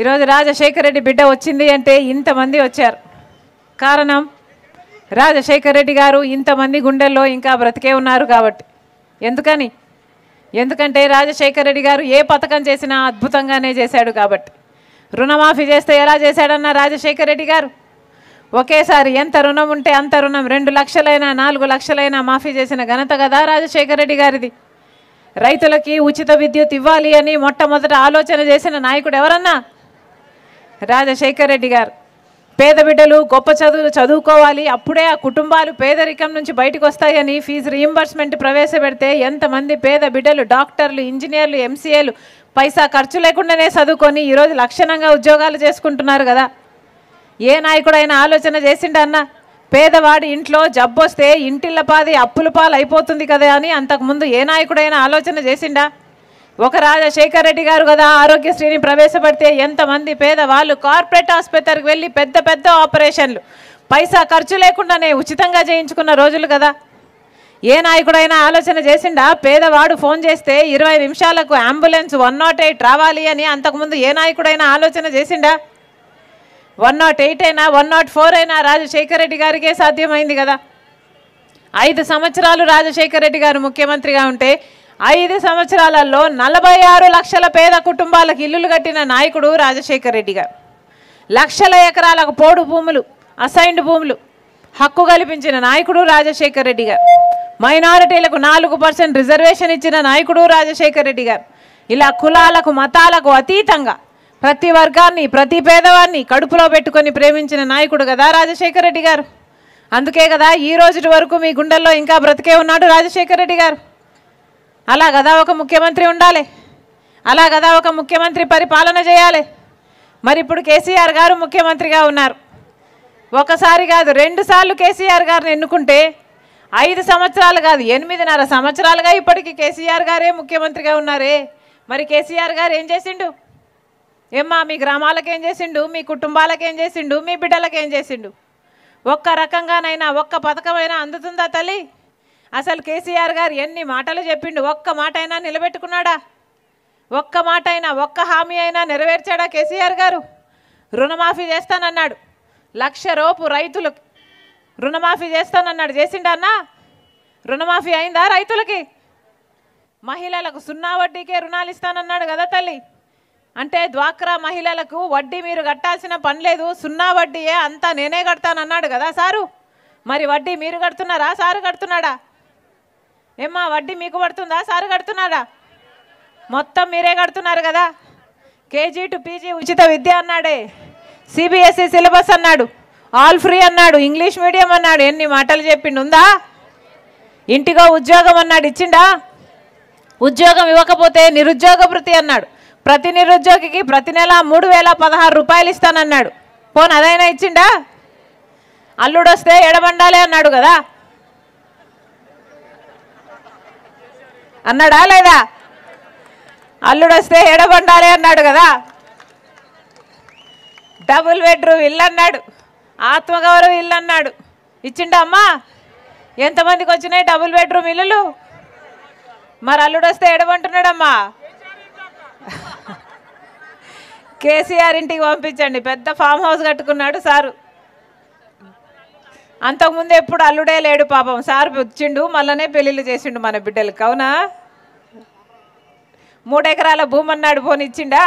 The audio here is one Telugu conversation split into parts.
ఈరోజు రాజశేఖర రెడ్డి బిడ్డ వచ్చింది అంటే ఇంతమంది వచ్చారు కారణం రాజశేఖర రెడ్డి గారు ఇంతమంది గుండెల్లో ఇంకా బ్రతికే ఉన్నారు కాబట్టి ఎందుకని ఎందుకంటే రాజశేఖర రెడ్డి గారు ఏ పథకం చేసినా అద్భుతంగానే చేశాడు కాబట్టి రుణమాఫీ చేస్తే ఎలా చేశాడన్నా రాజశేఖర రెడ్డి గారు ఒకేసారి ఎంత రుణం ఉంటే అంత రుణం రెండు లక్షలైనా నాలుగు లక్షలైనా మాఫీ చేసిన ఘనత కదా రాజశేఖర రెడ్డి గారిది రైతులకి ఉచిత విద్యుత్ ఇవ్వాలి అని మొట్టమొదట ఆలోచన చేసిన నాయకుడు ఎవరన్నా రాజశేఖర్ రెడ్డి గారు పేద బిడ్డలు గొప్ప చదువులు చదువుకోవాలి అప్పుడే ఆ కుటుంబాలు పేదరికం నుంచి బయటకు వస్తాయని ఫీజు రియంబర్స్మెంట్ ప్రవేశపెడితే ఎంతమంది పేద బిడ్డలు డాక్టర్లు ఇంజనీర్లు ఎంసీఏలు పైసా ఖర్చు లేకుండానే చదువుకొని ఈరోజు లక్షణంగా ఉద్యోగాలు చేసుకుంటున్నారు కదా ఏ నాయకుడైనా ఆలోచన చేసిండ పేదవాడి ఇంట్లో జబ్బొస్తే ఇంటిళ్ళ పాది అప్పుల పాలు అయిపోతుంది కదా అని అంతకుముందు ఏ నాయకుడైనా ఆలోచన చేసిండా ఒక రాజశేఖర్ రెడ్డి గారు కదా ఆరోగ్యశ్రీని ప్రవేశపెడితే ఎంతమంది పేదవాళ్ళు కార్పొరేట్ ఆసుపత్రికి వెళ్ళి పెద్ద పెద్ద ఆపరేషన్లు పైసా ఖర్చు లేకుండానే ఉచితంగా చేయించుకున్న రోజులు కదా ఏ నాయకుడైనా ఆలోచన చేసిండా పేదవాడు ఫోన్ చేస్తే ఇరవై నిమిషాలకు అంబులెన్స్ వన్ నాట్ ఎయిట్ రావాలి అని అంతకుముందు ఏ నాయకుడైనా ఆలోచన చేసిండా వన్ నాట్ ఎయిట్ అయినా వన్ నాట్ ఫోర్ అయినా రాజశేఖర్ రెడ్డి గారికే సాధ్యమైంది కదా ఐదు సంవత్సరాలు రాజశేఖర్ రెడ్డి గారు ముఖ్యమంత్రిగా ఉంటే ఐదు సంవత్సరాలలో నలభై ఆరు లక్షల పేద కుటుంబాలకు ఇల్లులు కట్టిన నాయకుడు రాజశేఖర్ రెడ్డి గారు లక్షల ఎకరాలకు పోడు భూములు అసైన్డ్ భూములు హక్కు కల్పించిన నాయకుడు రాజశేఖర్ రెడ్డి గారు మైనారిటీలకు నాలుగు పర్సెంట్ రిజర్వేషన్ ఇచ్చిన నాయకుడు రాజశేఖర్ రెడ్డి గారు ఇలా కులాలకు మతాలకు అతీతంగా ప్రతి వర్గాన్ని ప్రతి పేదవారిని కడుపులో పెట్టుకొని ప్రేమించిన నాయకుడు కదా రాజశేఖర్ రెడ్డి గారు అందుకే కదా ఈ రోజు వరకు మీ గుండెల్లో ఇంకా బ్రతికే ఉన్నాడు రాజశేఖర్ రెడ్డి గారు అలా కదా ఒక ముఖ్యమంత్రి ఉండాలి అలా కదా ఒక ముఖ్యమంత్రి పరిపాలన చేయాలి మరి ఇప్పుడు కేసీఆర్ గారు ముఖ్యమంత్రిగా ఉన్నారు ఒకసారి కాదు రెండుసార్లు కేసీఆర్ గారిని ఎన్నుకుంటే ఐదు సంవత్సరాలు కాదు ఎనిమిదిన్నర సంవత్సరాలుగా ఇప్పటికీ కేసీఆర్ గారే ముఖ్యమంత్రిగా ఉన్నారే మరి కేసీఆర్ గారు ఏం చేసిండు ఏమ్మా మీ గ్రామాలకేం చేసిండు మీ కుటుంబాలకేం చేసిండు మీ బిడ్డలకేం చేసిండు ఒక్క రకంగానైనా ఒక్క పథకమైనా అందుతుందా తల్లి అసలు కేసీఆర్ గారు ఎన్ని మాటలు చెప్పిండు ఒక్క మాట అయినా నిలబెట్టుకున్నాడా ఒక్క మాట అయినా ఒక్క హామీ అయినా నెరవేర్చాడా కేసీఆర్ గారు రుణమాఫీ చేస్తానన్నాడు లక్ష రోపు రైతులు రుణమాఫీ చేస్తానన్నాడు చేసిండన్నా రుణమాఫీ అయిందా రైతులకి మహిళలకు సున్నా వడ్డీకే రుణాలు ఇస్తానన్నాడు కదా తల్లి అంటే డ్వాక్రా మహిళలకు వడ్డీ మీరు కట్టాల్సిన పని లేదు సున్నా వడ్డీయే అంతా నేనే కడతానన్నాడు కదా సారు మరి వడ్డీ మీరు కడుతున్నారా సారు కడుతున్నాడా ఏమ్మా వడ్డీ మీకు పడుతుందా సార్ కడుతున్నారా మొత్తం మీరే కడుతున్నారు కదా కేజీ టు పీజీ ఉచిత విద్య అన్నాడే సిబిఎస్ఈ సిలబస్ అన్నాడు ఆల్ ఫ్రీ అన్నాడు ఇంగ్లీష్ మీడియం అన్నాడు ఎన్ని మాటలు చెప్పిండు ఉందా ఇంటిగా ఉద్యోగం అన్నాడు ఇచ్చిండా ఉద్యోగం ఇవ్వకపోతే నిరుద్యోగ వృత్తి అన్నాడు ప్రతి నిరుద్యోగికి ప్రతి నెల మూడు వేల పదహారు రూపాయలు ఇస్తానన్నాడు పోన్ అదైనా ఇచ్చిండా అల్లుడొస్తే ఎడబండాలి అన్నాడు కదా అన్నాడా లేదా అల్లుడు వస్తే ఏడగొండాలి అన్నాడు కదా డబుల్ బెడ్రూమ్ ఇల్లు అన్నాడు ఆత్మగౌరవ ఇల్లు అన్నాడు ఇచ్చిండా అమ్మా ఎంతమందికి వచ్చినాయి డబుల్ బెడ్రూమ్ ఇల్లులు మరి అల్లుడు వస్తే ఎడబంటున్నాడమ్మా కేసీఆర్ ఇంటికి పంపించండి పెద్ద ఫామ్ హౌస్ కట్టుకున్నాడు సారు అంతకుముందు ఎప్పుడు అల్లుడే లేడు పాపం సార్ వచ్చిండు మళ్ళనే పెళ్ళిళ్ళు చేసిండు మన బిడ్డలకు అవునా మూడెకరాల భూమి అన్నాడు పోనిచ్చిండా ఇచ్చిండా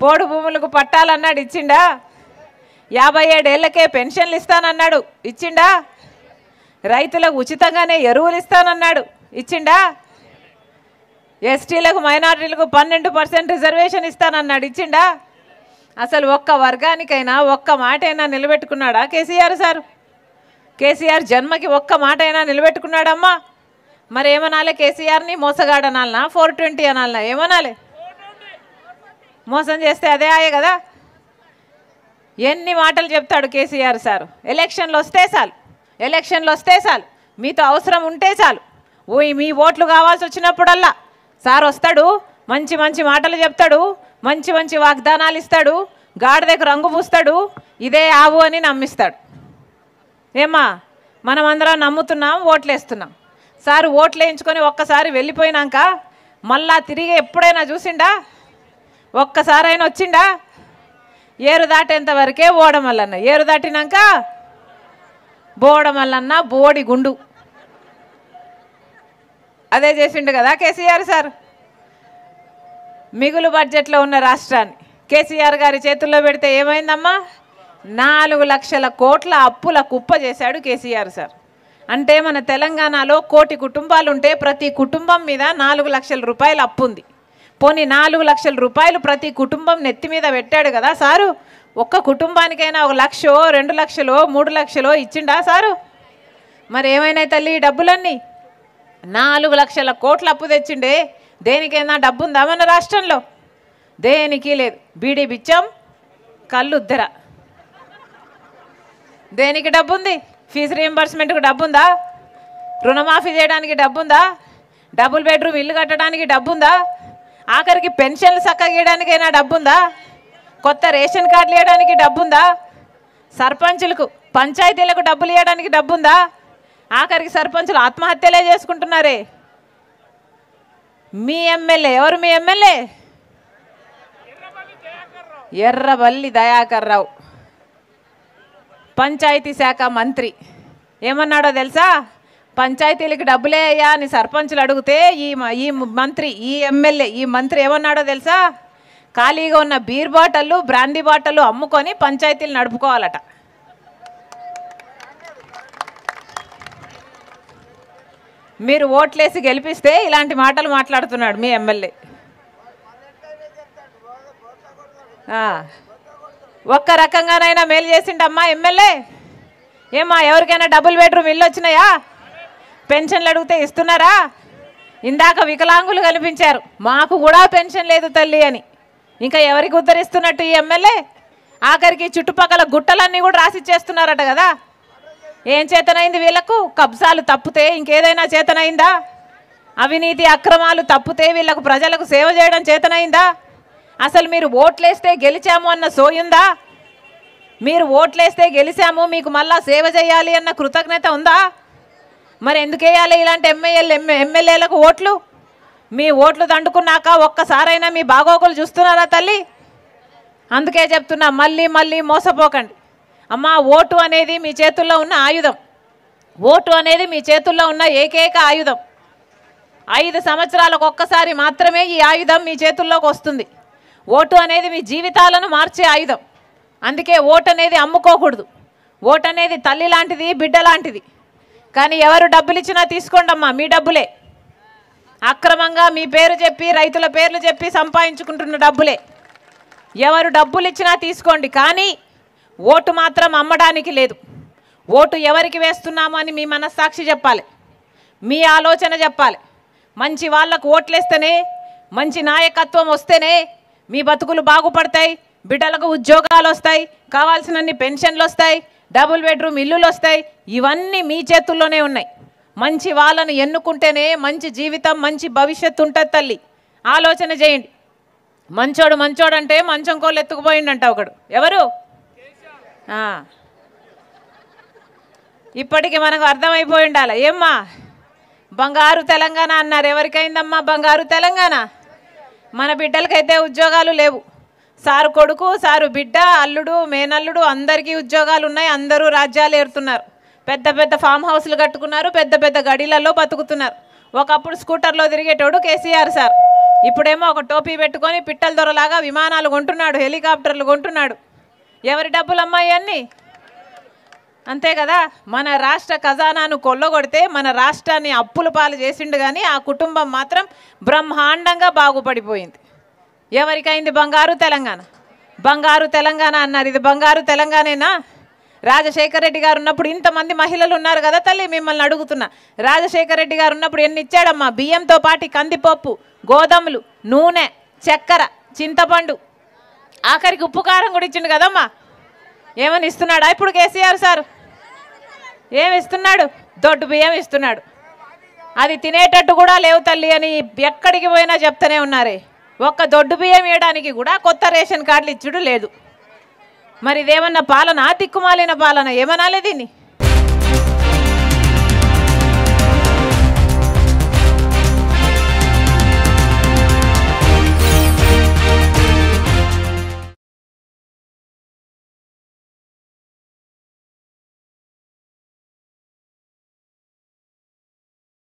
పోడు భూములకు పట్టాలన్నాడు ఇచ్చిండా యాభై ఏడేళ్లకే పెన్షన్లు ఇస్తానన్నాడు ఇచ్చిండా రైతులకు ఉచితంగానే ఎరువులు ఇస్తానన్నాడు ఇచ్చిండా ఎస్టీలకు మైనార్టీలకు పన్నెండు పర్సెంట్ రిజర్వేషన్ ఇస్తానన్నాడు ఇచ్చిండా అసలు ఒక్క వర్గానికైనా ఒక్క మాటైనా నిలబెట్టుకున్నాడా కేసీఆర్ సారు కేసీఆర్ జన్మకి ఒక్క మాట అయినా నిలబెట్టుకున్నాడమ్మా మరి ఏమనాలే కేసీఆర్ని మోసగాడనాలనా ఫోర్ ట్వంటీ అనాలనా ఏమనాలి మోసం చేస్తే అదే ఆయే కదా ఎన్ని మాటలు చెప్తాడు కేసీఆర్ సారు ఎలక్షన్లు వస్తే చాలు ఎలక్షన్లు వస్తే చాలు మీతో అవసరం ఉంటే చాలు ఓ మీ ఓట్లు కావాల్సి వచ్చినప్పుడల్లా సార్ వస్తాడు మంచి మంచి మాటలు చెప్తాడు మంచి మంచి వాగ్దానాలు ఇస్తాడు దగ్గర రంగు పూస్తాడు ఇదే ఆవు అని నమ్మిస్తాడు ఏమా మనం అందరం నమ్ముతున్నాం ఓట్లేస్తున్నాం సార్ ఓట్లు వేయించుకొని ఒక్కసారి వెళ్ళిపోయినాక మళ్ళా తిరిగి ఎప్పుడైనా చూసిండా ఒక్కసారి అయినా వచ్చిండా ఏరు దాటేంత వరకే ఓడమల్లన్న ఏరు దాటినాక బోడమల్లన్న బోడి గుండు అదే చేసిండు కదా కేసీఆర్ సార్ మిగులు బడ్జెట్లో ఉన్న రాష్ట్రాన్ని కేసీఆర్ గారి చేతుల్లో పెడితే ఏమైందమ్మా నాలుగు లక్షల కోట్ల అప్పుల కుప్ప చేశాడు కేసీఆర్ సార్ అంటే మన తెలంగాణలో కోటి కుటుంబాలు ఉంటే ప్రతి కుటుంబం మీద నాలుగు లక్షల రూపాయలు అప్పు ఉంది పోనీ నాలుగు లక్షల రూపాయలు ప్రతి కుటుంబం నెత్తి మీద పెట్టాడు కదా సారు ఒక్క కుటుంబానికైనా ఒక లక్షో రెండు లక్షలో మూడు లక్షలో ఇచ్చిండా సారు మరి ఏమైనా తల్లి డబ్బులన్నీ నాలుగు లక్షల కోట్ల అప్పు తెచ్చిండే దేనికైనా డబ్బు ఉందా మన రాష్ట్రంలో దేనికి లేదు బీడీ బిచ్చం కళ్ళు ఉద్దరా దేనికి డబ్బు ఉంది ఫీజు రీఎంబర్స్మెంట్కు డబ్బు ఉందా రుణమాఫీ చేయడానికి డబ్బు ఉందా డబుల్ బెడ్రూమ్ ఇల్లు కట్టడానికి డబ్బు ఉందా ఆఖరికి పెన్షన్లు చక్కగా ఇవ్వడానికైనా డబ్బు ఉందా కొత్త రేషన్ కార్డులు ఇవ్వడానికి డబ్బు ఉందా సర్పంచులకు పంచాయతీలకు డబ్బులు ఇవ్వడానికి డబ్బు ఉందా ఆఖరికి సర్పంచులు ఆత్మహత్యలే చేసుకుంటున్నారే మీ ఎమ్మెల్యే ఎవరు మీ ఎమ్మెల్యే ఎర్రబల్లి దయాకర్ రావు పంచాయతీ శాఖ మంత్రి ఏమన్నాడో తెలుసా పంచాయతీలకి డబ్బులే అయ్యా అని సర్పంచులు అడిగితే ఈ ఈ మంత్రి ఈ ఎమ్మెల్యే ఈ మంత్రి ఏమన్నాడో తెలుసా ఖాళీగా ఉన్న బీర్ బాటలు బ్రాందీ బాటలు అమ్ముకొని పంచాయతీలు నడుపుకోవాలట మీరు ఓట్లేసి గెలిపిస్తే ఇలాంటి మాటలు మాట్లాడుతున్నాడు మీ ఎమ్మెల్యే ఒక్క రకంగానైనా మేలు చేసిండమ్మా ఎమ్మెల్యే ఏమా ఎవరికైనా డబుల్ బెడ్రూమ్ ఇల్లు వచ్చినాయా పెన్షన్లు అడిగితే ఇస్తున్నారా ఇందాక వికలాంగులు కనిపించారు మాకు కూడా పెన్షన్ లేదు తల్లి అని ఇంకా ఎవరికి ఉద్ధరిస్తున్నట్టు ఈ ఎమ్మెల్యే ఆఖరికి చుట్టుపక్కల గుట్టలన్నీ కూడా రాసి చేస్తున్నారట కదా ఏం చేతనైంది వీళ్ళకు కబ్జాలు తప్పితే ఇంకేదైనా చేతనైందా అవినీతి అక్రమాలు తప్పితే వీళ్ళకు ప్రజలకు సేవ చేయడం చేతనైందా అసలు మీరు ఓట్లేస్తే గెలిచాము అన్న సోయుందా మీరు ఓట్లేస్తే గెలిచాము మీకు మళ్ళా సేవ చేయాలి అన్న కృతజ్ఞత ఉందా మరి ఎందుకేయాలి ఇలాంటి ఎమ్మెల్యేలు ఎమ్మెల్యేలకు ఓట్లు మీ ఓట్లు దండుకున్నాక ఒక్కసారైనా మీ బాగోగులు చూస్తున్నారా తల్లి అందుకే చెప్తున్నా మళ్ళీ మళ్ళీ మోసపోకండి అమ్మా ఓటు అనేది మీ చేతుల్లో ఉన్న ఆయుధం ఓటు అనేది మీ చేతుల్లో ఉన్న ఏకైక ఆయుధం ఐదు సంవత్సరాలకు ఒక్కసారి మాత్రమే ఈ ఆయుధం మీ చేతుల్లోకి వస్తుంది ఓటు అనేది మీ జీవితాలను మార్చే ఆయుధం అందుకే ఓటు అనేది అమ్ముకోకూడదు ఓటు అనేది తల్లి లాంటిది బిడ్డ లాంటిది కానీ ఎవరు డబ్బులు ఇచ్చినా తీసుకోండమ్మా మీ డబ్బులే అక్రమంగా మీ పేరు చెప్పి రైతుల పేర్లు చెప్పి సంపాదించుకుంటున్న డబ్బులే ఎవరు డబ్బులు ఇచ్చినా తీసుకోండి కానీ ఓటు మాత్రం అమ్మడానికి లేదు ఓటు ఎవరికి వేస్తున్నాము అని మీ మనస్సాక్షి చెప్పాలి మీ ఆలోచన చెప్పాలి మంచి వాళ్ళకు ఓట్లేస్తేనే మంచి నాయకత్వం వస్తేనే మీ బతుకులు బాగుపడతాయి బిడ్డలకు ఉద్యోగాలు వస్తాయి కావాల్సినన్ని పెన్షన్లు వస్తాయి డబుల్ బెడ్రూమ్ ఇల్లులు వస్తాయి ఇవన్నీ మీ చేతుల్లోనే ఉన్నాయి మంచి వాళ్ళను ఎన్నుకుంటేనే మంచి జీవితం మంచి భవిష్యత్తు ఉంటుంది తల్లి ఆలోచన చేయండి మంచోడు మంచోడు అంటే మంచం కోళ్ళు ఎత్తుకుపోయిండంట ఒకడు ఎవరు ఇప్పటికి మనకు అర్థమైపోయి ఉండాలి ఏమ్మా బంగారు తెలంగాణ అన్నారు ఎవరికైందమ్మా బంగారు తెలంగాణ మన బిడ్డలకైతే ఉద్యోగాలు లేవు సారు కొడుకు సారు బిడ్డ అల్లుడు మేనల్లుడు అందరికీ ఉద్యోగాలు ఉన్నాయి అందరూ రాజ్యాలు ఏరుతున్నారు పెద్ద పెద్ద ఫామ్ హౌస్లు కట్టుకున్నారు పెద్ద పెద్ద గడిలలో బతుకుతున్నారు ఒకప్పుడు స్కూటర్లో తిరిగేటోడు కేసీఆర్ సార్ ఇప్పుడేమో ఒక టోపీ పెట్టుకొని పిట్టల దొరలాగా విమానాలు కొంటున్నాడు హెలికాప్టర్లు కొంటున్నాడు ఎవరి అమ్మాయి అన్నీ అంతే కదా మన రాష్ట్ర ఖజానాను కొల్లగొడితే మన రాష్ట్రాన్ని అప్పుల పాలు చేసిండు కానీ ఆ కుటుంబం మాత్రం బ్రహ్మాండంగా బాగుపడిపోయింది ఎవరికైంది బంగారు తెలంగాణ బంగారు తెలంగాణ అన్నారు ఇది బంగారు తెలంగాణేనా రాజశేఖర రెడ్డి గారు ఉన్నప్పుడు ఇంతమంది మహిళలు ఉన్నారు కదా తల్లి మిమ్మల్ని అడుగుతున్నా రాజశేఖర రెడ్డి గారు ఉన్నప్పుడు ఎన్ని ఇచ్చాడమ్మా బియ్యంతో పాటు కందిపప్పు గోధుమలు నూనె చక్కెర చింతపండు ఆఖరికి ఉప్పు కారం కూడా ఇచ్చిండు కదమ్మా ఏమని ఇస్తున్నాడా ఇప్పుడు కేసీఆర్ సార్ ఏమి ఇస్తున్నాడు దొడ్డు బియ్యం ఇస్తున్నాడు అది తినేటట్టు కూడా లేవు తల్లి అని ఎక్కడికి పోయినా చెప్తూనే ఉన్నారే ఒక్క దొడ్డు బియ్యం వేయడానికి కూడా కొత్త రేషన్ కార్డులు ఇచ్చుడు లేదు మరి ఇదేమన్నా పాలన దిక్కుమాలిన పాలన ఏమనాలి దీన్ని